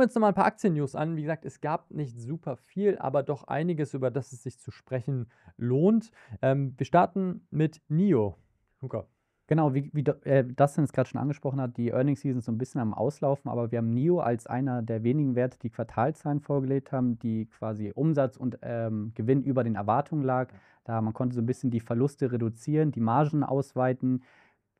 wir uns nochmal ein paar Aktien-News an. Wie gesagt, es gab nicht super viel, aber doch einiges, über das es sich zu sprechen lohnt. Ähm, wir starten mit NIO. Luca. Genau, wie, wie äh, Dustin es gerade schon angesprochen hat, die Earnings Season ist so ein bisschen am Auslaufen, aber wir haben NIO als einer der wenigen Werte, die Quartalzahlen vorgelegt haben, die quasi Umsatz und ähm, Gewinn über den Erwartungen lag. Da man konnte so ein bisschen die Verluste reduzieren, die Margen ausweiten,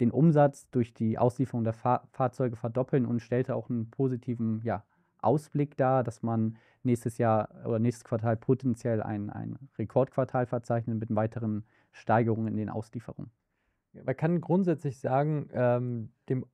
den Umsatz durch die Auslieferung der Fahr Fahrzeuge verdoppeln und stellte auch einen positiven ja, Ausblick da, dass man nächstes Jahr oder nächstes Quartal potenziell ein, ein Rekordquartal verzeichnet mit weiteren Steigerungen in den Auslieferungen. Man kann grundsätzlich sagen, ähm, dem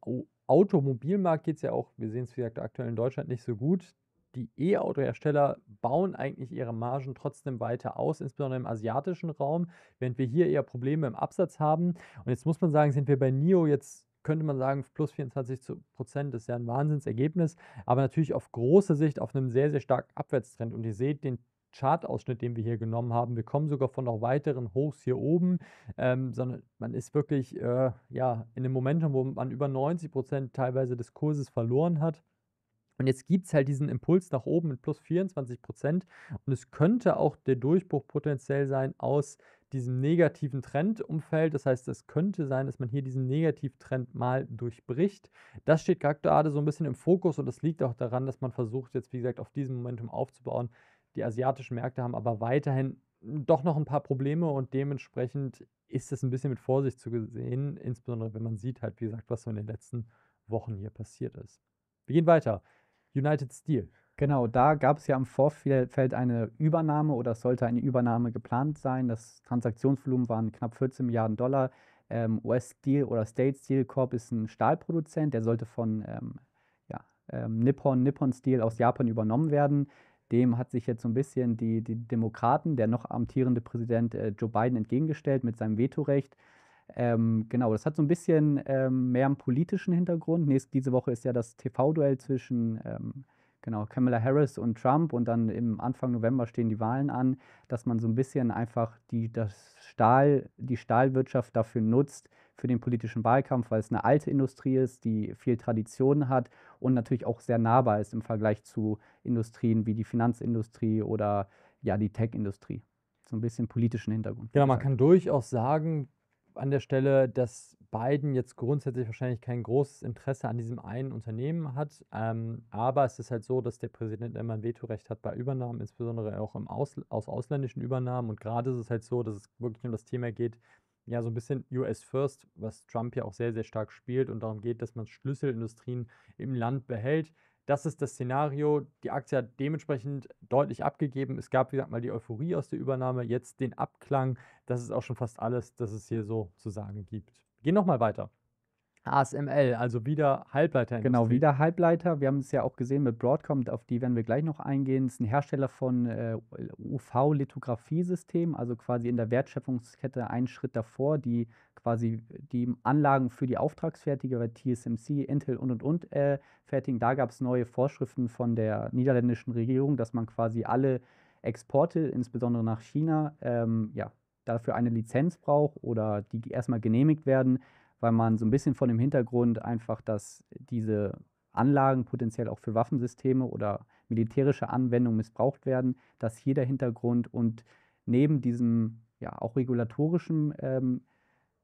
Automobilmarkt geht es ja auch, wir sehen es wie gesagt aktuell in Deutschland nicht so gut. Die E-Autohersteller bauen eigentlich ihre Margen trotzdem weiter aus, insbesondere im asiatischen Raum, während wir hier eher Probleme im Absatz haben. Und jetzt muss man sagen, sind wir bei NIO jetzt könnte man sagen, plus 24 Prozent ist ja ein Wahnsinnsergebnis, aber natürlich auf große Sicht auf einem sehr, sehr starken Abwärtstrend. Und ihr seht den Chartausschnitt, den wir hier genommen haben. Wir kommen sogar von noch weiteren Hochs hier oben, ähm, sondern man ist wirklich äh, ja, in einem Momentum, wo man über 90 Prozent teilweise des Kurses verloren hat. Und jetzt gibt es halt diesen Impuls nach oben mit plus 24 Prozent. Und es könnte auch der Durchbruch potenziell sein aus diesem negativen Trendumfeld. Das heißt, es könnte sein, dass man hier diesen Negativtrend mal durchbricht. Das steht gerade so ein bisschen im Fokus und das liegt auch daran, dass man versucht, jetzt wie gesagt auf diesem Momentum aufzubauen. Die asiatischen Märkte haben aber weiterhin doch noch ein paar Probleme und dementsprechend ist es ein bisschen mit Vorsicht zu sehen, insbesondere wenn man sieht halt, wie gesagt, was so in den letzten Wochen hier passiert ist. Wir gehen weiter. United Steel. Genau, da gab es ja im Vorfeld eine Übernahme oder es sollte eine Übernahme geplant sein. Das Transaktionsvolumen waren knapp 14 Milliarden Dollar. Ähm, US Steel oder State Steel Corp ist ein Stahlproduzent, der sollte von ähm, ja, ähm, Nippon, Nippon Steel aus Japan übernommen werden. Dem hat sich jetzt so ein bisschen die, die Demokraten, der noch amtierende Präsident äh, Joe Biden entgegengestellt mit seinem Vetorecht. Ähm, genau, das hat so ein bisschen ähm, mehr einen politischen Hintergrund. Nächste, diese Woche ist ja das TV-Duell zwischen ähm, genau, Kamala Harris und Trump und dann im Anfang November stehen die Wahlen an, dass man so ein bisschen einfach die, das Stahl, die Stahlwirtschaft dafür nutzt, für den politischen Wahlkampf, weil es eine alte Industrie ist, die viel Tradition hat und natürlich auch sehr nahbar ist im Vergleich zu Industrien wie die Finanzindustrie oder ja, die Tech-Industrie. So ein bisschen politischen Hintergrund. Genau, man kann durchaus sagen, an der Stelle, dass Biden jetzt grundsätzlich wahrscheinlich kein großes Interesse an diesem einen Unternehmen hat. Ähm, aber es ist halt so, dass der Präsident immer ein Vetorecht hat bei Übernahmen, insbesondere auch im Aus, aus ausländischen Übernahmen. Und gerade ist es halt so, dass es wirklich um das Thema geht, ja, so ein bisschen US First, was Trump ja auch sehr, sehr stark spielt und darum geht, dass man Schlüsselindustrien im Land behält das ist das Szenario. Die Aktie hat dementsprechend deutlich abgegeben. Es gab, wie gesagt, mal die Euphorie aus der Übernahme, jetzt den Abklang. Das ist auch schon fast alles, das es hier so zu sagen gibt. Gehen nochmal weiter. ASML, also wieder Halbleiter. Genau, wieder Halbleiter. Wir haben es ja auch gesehen mit Broadcom, auf die werden wir gleich noch eingehen. Es ist ein Hersteller von äh, UV-Lithografie-Systemen, also quasi in der Wertschöpfungskette einen Schritt davor, die quasi die Anlagen für die Auftragsfertiger bei TSMC, Intel und und und äh, fertigen. Da gab es neue Vorschriften von der niederländischen Regierung, dass man quasi alle Exporte, insbesondere nach China, ähm, ja, dafür eine Lizenz braucht oder die erstmal genehmigt werden weil man so ein bisschen von dem Hintergrund einfach, dass diese Anlagen potenziell auch für Waffensysteme oder militärische Anwendungen missbraucht werden, dass hier der Hintergrund und neben diesem ja auch regulatorischen ähm,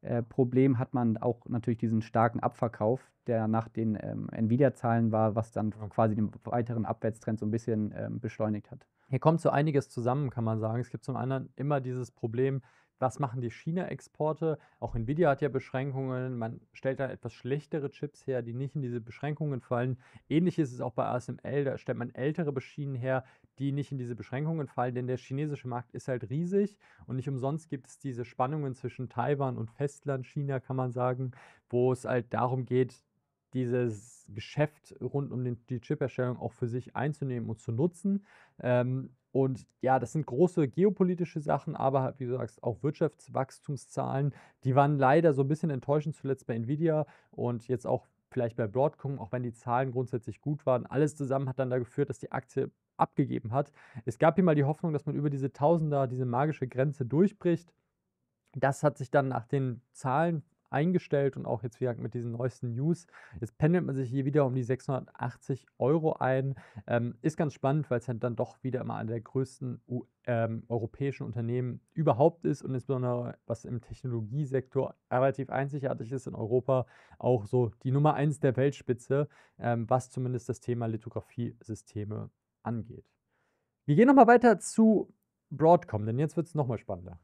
äh, Problem hat man auch natürlich diesen starken Abverkauf, der nach den ähm, Nvidia-Zahlen war, was dann quasi den weiteren Abwärtstrend so ein bisschen ähm, beschleunigt hat. Hier kommt so einiges zusammen, kann man sagen. Es gibt zum einen immer dieses Problem, was machen die China-Exporte? Auch Nvidia hat ja Beschränkungen. Man stellt da etwas schlechtere Chips her, die nicht in diese Beschränkungen fallen. Ähnlich ist es auch bei ASML. Da stellt man ältere Schienen her, die nicht in diese Beschränkungen fallen, denn der chinesische Markt ist halt riesig und nicht umsonst gibt es diese Spannungen zwischen Taiwan und Festland China, kann man sagen, wo es halt darum geht, dieses Geschäft rund um den, die Chip-Erstellung auch für sich einzunehmen und zu nutzen. Ähm, und ja, das sind große geopolitische Sachen, aber halt, wie du sagst, auch Wirtschaftswachstumszahlen, die waren leider so ein bisschen enttäuschend zuletzt bei Nvidia und jetzt auch vielleicht bei Broadcom, auch wenn die Zahlen grundsätzlich gut waren. Alles zusammen hat dann da geführt, dass die Aktie abgegeben hat. Es gab hier mal die Hoffnung, dass man über diese Tausender, diese magische Grenze durchbricht. Das hat sich dann nach den Zahlen eingestellt und auch jetzt wie gesagt mit diesen neuesten News. Jetzt pendelt man sich hier wieder um die 680 Euro ein. Ähm, ist ganz spannend, weil es ja halt dann doch wieder immer einer der größten U ähm, europäischen Unternehmen überhaupt ist und insbesondere was im Technologiesektor relativ einzigartig ist in Europa, auch so die Nummer 1 der Weltspitze, ähm, was zumindest das Thema Lithografie-Systeme angeht. Wir gehen nochmal weiter zu Broadcom, denn jetzt wird es nochmal spannender.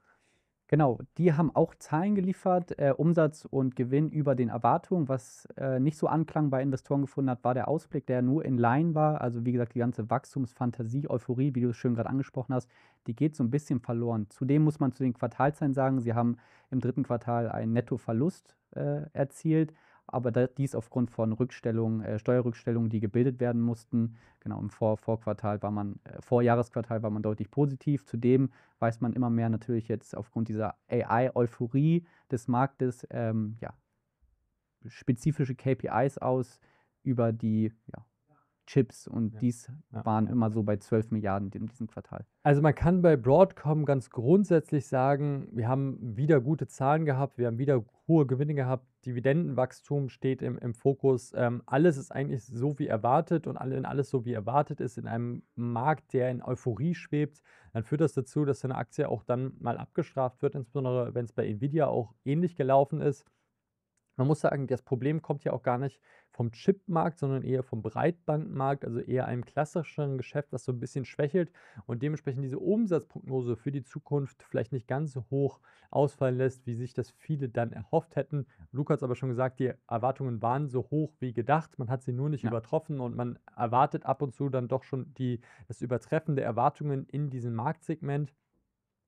Genau, die haben auch Zahlen geliefert. Äh, Umsatz und Gewinn über den Erwartungen. Was äh, nicht so Anklang bei Investoren gefunden hat, war der Ausblick, der nur in Line war. Also wie gesagt, die ganze Wachstumsfantasie, Euphorie, wie du es schön gerade angesprochen hast, die geht so ein bisschen verloren. Zudem muss man zu den Quartalzahlen sagen, sie haben im dritten Quartal einen Nettoverlust äh, erzielt aber dies aufgrund von Rückstellungen, äh, Steuerrückstellungen, die gebildet werden mussten. Genau, im Vor Vorquartal war man, äh, Vorjahresquartal war man deutlich positiv. Zudem weiß man immer mehr natürlich jetzt aufgrund dieser AI-Euphorie des Marktes ähm, ja, spezifische KPIs aus über die ja, Chips und ja. dies ja. waren immer so bei 12 Milliarden in diesem Quartal. Also man kann bei Broadcom ganz grundsätzlich sagen, wir haben wieder gute Zahlen gehabt, wir haben wieder hohe Gewinne gehabt, Dividendenwachstum steht im, im Fokus, ähm, alles ist eigentlich so wie erwartet und alle, wenn alles so wie erwartet ist, in einem Markt, der in Euphorie schwebt, dann führt das dazu, dass eine Aktie auch dann mal abgestraft wird, insbesondere wenn es bei Nvidia auch ähnlich gelaufen ist. Man muss sagen, das Problem kommt ja auch gar nicht vom Chipmarkt, sondern eher vom Breitbandmarkt, also eher einem klassischeren Geschäft, das so ein bisschen schwächelt und dementsprechend diese Umsatzprognose für die Zukunft vielleicht nicht ganz so hoch ausfallen lässt, wie sich das viele dann erhofft hätten. Lukas hat es aber schon gesagt, die Erwartungen waren so hoch wie gedacht, man hat sie nur nicht ja. übertroffen und man erwartet ab und zu dann doch schon die, das Übertreffen der Erwartungen in diesem Marktsegment.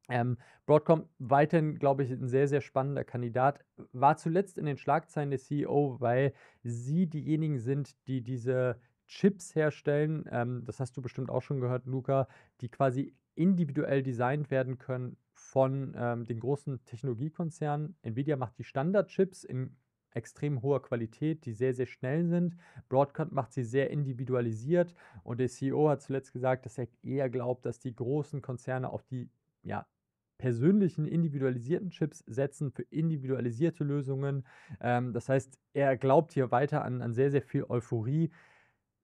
Ähm, Broadcom weiterhin, glaube ich, ein sehr, sehr spannender Kandidat. War zuletzt in den Schlagzeilen der CEO, weil sie diejenigen sind, die diese Chips herstellen. Ähm, das hast du bestimmt auch schon gehört, Luca, die quasi individuell designt werden können von ähm, den großen Technologiekonzernen. Nvidia macht die Standardchips in extrem hoher Qualität, die sehr, sehr schnell sind. Broadcom macht sie sehr individualisiert und der CEO hat zuletzt gesagt, dass er eher glaubt, dass die großen Konzerne auf die ja, persönlichen, individualisierten Chips setzen für individualisierte Lösungen. Ähm, das heißt, er glaubt hier weiter an, an sehr, sehr viel Euphorie.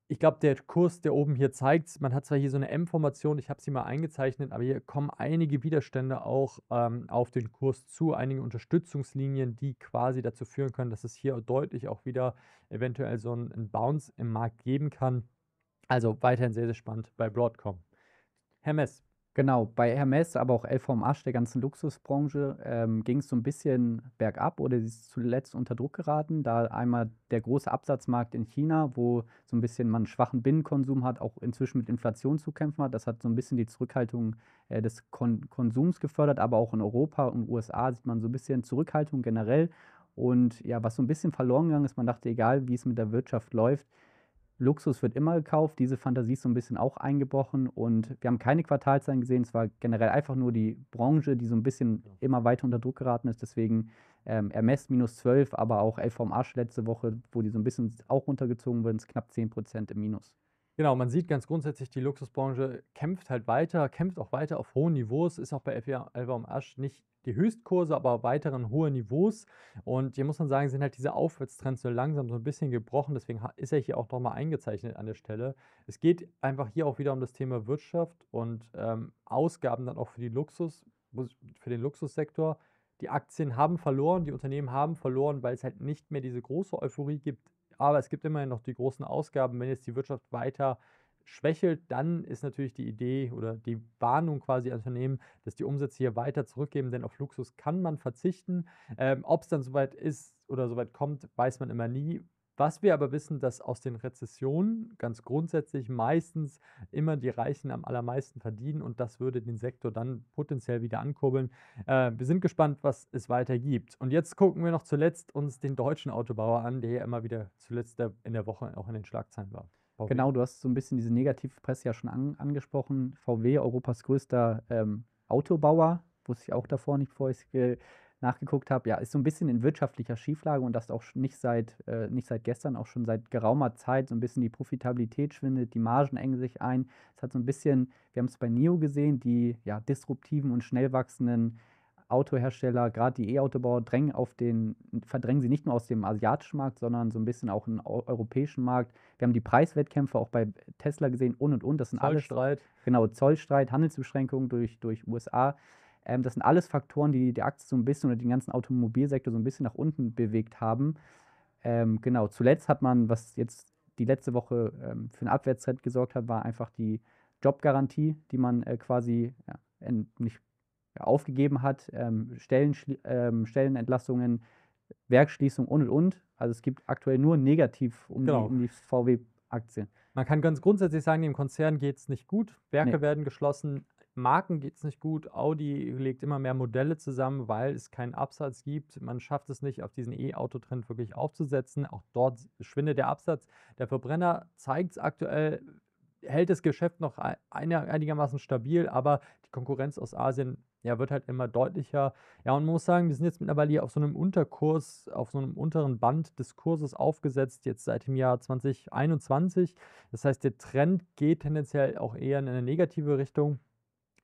Ich glaube, der Kurs, der oben hier zeigt, man hat zwar hier so eine M-Formation, ich habe sie mal eingezeichnet, aber hier kommen einige Widerstände auch ähm, auf den Kurs zu, einige Unterstützungslinien, die quasi dazu führen können, dass es hier deutlich auch wieder eventuell so einen Bounce im Markt geben kann. Also weiterhin sehr, sehr spannend bei Broadcom. Hermes, Genau, bei Hermes, aber auch LV am der ganzen Luxusbranche, ähm, ging es so ein bisschen bergab oder sie ist zuletzt unter Druck geraten, da einmal der große Absatzmarkt in China, wo so ein bisschen man schwachen Binnenkonsum hat, auch inzwischen mit Inflation zu kämpfen hat. Das hat so ein bisschen die Zurückhaltung äh, des Kon Konsums gefördert, aber auch in Europa und USA sieht man so ein bisschen Zurückhaltung generell. Und ja, was so ein bisschen verloren gegangen ist, man dachte, egal wie es mit der Wirtschaft läuft, Luxus wird immer gekauft, diese Fantasie ist so ein bisschen auch eingebrochen und wir haben keine Quartalzahlen gesehen. Es war generell einfach nur die Branche, die so ein bisschen immer weiter unter Druck geraten ist. Deswegen ähm, MS minus 12, aber auch Arsch letzte Woche, wo die so ein bisschen auch runtergezogen wurden, ist knapp 10 Prozent im Minus. Genau, man sieht ganz grundsätzlich, die Luxusbranche kämpft halt weiter, kämpft auch weiter auf hohen Niveaus, ist auch bei Arsch nicht die Höchstkurse, aber auf weiteren hohen Niveaus. Und hier muss man sagen, sind halt diese Aufwärtstrends so langsam so ein bisschen gebrochen. Deswegen ist er hier auch nochmal eingezeichnet an der Stelle. Es geht einfach hier auch wieder um das Thema Wirtschaft und ähm, Ausgaben dann auch für, Luxus, für den Luxussektor. Die Aktien haben verloren, die Unternehmen haben verloren, weil es halt nicht mehr diese große Euphorie gibt. Aber es gibt immerhin noch die großen Ausgaben, wenn jetzt die Wirtschaft weiter schwächelt, dann ist natürlich die Idee oder die Warnung quasi an Unternehmen, dass die Umsätze hier weiter zurückgeben, denn auf Luxus kann man verzichten. Ähm, Ob es dann soweit ist oder soweit kommt, weiß man immer nie. Was wir aber wissen, dass aus den Rezessionen ganz grundsätzlich meistens immer die Reichen am allermeisten verdienen und das würde den Sektor dann potenziell wieder ankurbeln. Äh, wir sind gespannt, was es weiter gibt. Und jetzt gucken wir noch zuletzt uns den deutschen Autobauer an, der ja immer wieder zuletzt in der Woche auch in den Schlagzeilen war. VW. Genau, du hast so ein bisschen diese Negativpresse ja schon an, angesprochen. VW, Europas größter ähm, Autobauer, wusste ich auch davor nicht, bevor ich äh, nachgeguckt habe, ja, ist so ein bisschen in wirtschaftlicher Schieflage und das auch nicht seit, äh, nicht seit gestern, auch schon seit geraumer Zeit. So ein bisschen die Profitabilität schwindet, die Margen engen sich ein. Es hat so ein bisschen, wir haben es bei NIO gesehen, die ja, disruptiven und schnell wachsenden Autohersteller, gerade die E-Autobauer, drängen auf den, verdrängen sie nicht nur aus dem asiatischen Markt, sondern so ein bisschen auch im europäischen Markt. Wir haben die Preiswettkämpfe auch bei Tesla gesehen und und und. Das sind Zollstreit. Alles, genau, Zollstreit, Handelsbeschränkungen durch, durch USA. Ähm, das sind alles Faktoren, die die Aktie so ein bisschen oder den ganzen Automobilsektor so ein bisschen nach unten bewegt haben. Ähm, genau, zuletzt hat man, was jetzt die letzte Woche ähm, für einen Abwärtstrend gesorgt hat, war einfach die Jobgarantie, die man äh, quasi ja, nicht aufgegeben hat, ähm, ähm, Stellenentlastungen, Werkschließung und und und. Also es gibt aktuell nur negativ um genau. die, um die VW-Aktien. Man kann ganz grundsätzlich sagen, dem Konzern geht es nicht gut, Werke nee. werden geschlossen, Marken geht es nicht gut, Audi legt immer mehr Modelle zusammen, weil es keinen Absatz gibt. Man schafft es nicht, auf diesen E-Auto-Trend wirklich aufzusetzen. Auch dort schwindet der Absatz. Der Verbrenner zeigt es aktuell, hält das Geschäft noch einigermaßen stabil, aber die Konkurrenz aus Asien ja, wird halt immer deutlicher. Ja, und man muss sagen, wir sind jetzt mittlerweile hier auf so einem Unterkurs, auf so einem unteren Band des Kurses aufgesetzt, jetzt seit dem Jahr 2021. Das heißt, der Trend geht tendenziell auch eher in eine negative Richtung.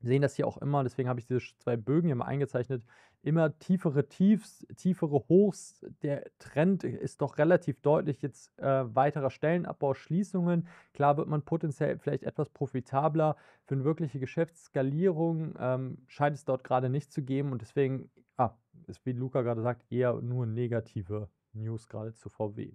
Wir sehen das hier auch immer, deswegen habe ich diese zwei Bögen hier mal eingezeichnet immer tiefere Tiefs, tiefere Hochs. Der Trend ist doch relativ deutlich. Jetzt äh, weiterer Stellenabbau, Schließungen. Klar wird man potenziell vielleicht etwas profitabler. Für eine wirkliche Geschäftsskalierung ähm, scheint es dort gerade nicht zu geben. Und deswegen, ah, ist wie Luca gerade sagt, eher nur negative News gerade zu VW.